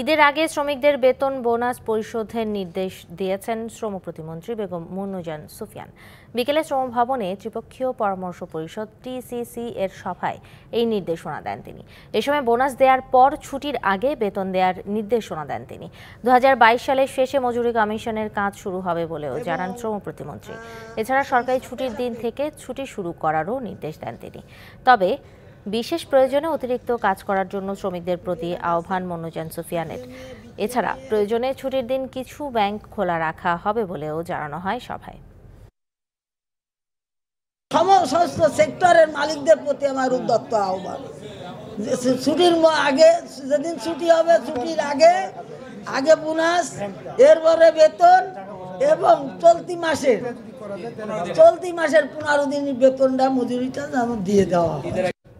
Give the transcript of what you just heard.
ঈদের আগে শ্রমিকদের বেতন বোনাস পরিশোধের নির্দেশ দিয়েছেন শ্রম প্রতিমন্ত্রী বেগম মুন্নুজান সুফিয়ান বিকেলে শ্রম ভবনে ত্রিপক্ষীয় পরামর্শ পরিষদ টিসিসি এর সভায় এই নির্দেশনা দেন তিনি এ সময় বোনাস দেওয়ার পর ছুটির আগে বেতন দেওয়ার নির্দেশনা দেন তিনি দু সালের শেষে মজুরি কমিশনের কাজ শুরু হবে বলেও জানান শ্রম প্রতিমন্ত্রী এছাড়া সরকারি ছুটির দিন থেকে ছুটি শুরু করারও নির্দেশ দেন তিনি তবে বিশেষ প্রয়োজনে অতিরিক্ত কাজ করার জন্য শ্রমিকদের প্রতি আহ্বান মনোজান সুফিয়ানের এছাড়া প্রয়োজনে ছুটির দিন কিছু ব্যাংক খোলা রাখা হবে বলেও জানানো হয় সভায় সমস্ত সেক্টরের মালিকদের প্রতি আমার উদ্যত্ত আহ্বান ছুটির আগে যেদিন ছুটি হবে ছুটির আগে আগে বোনাস এরপরে বেতন এবং চলতি মাসের চলতি মাসের পনেরো দিন বেতনটা মজুরিটা যেন দিয়ে দেওয়া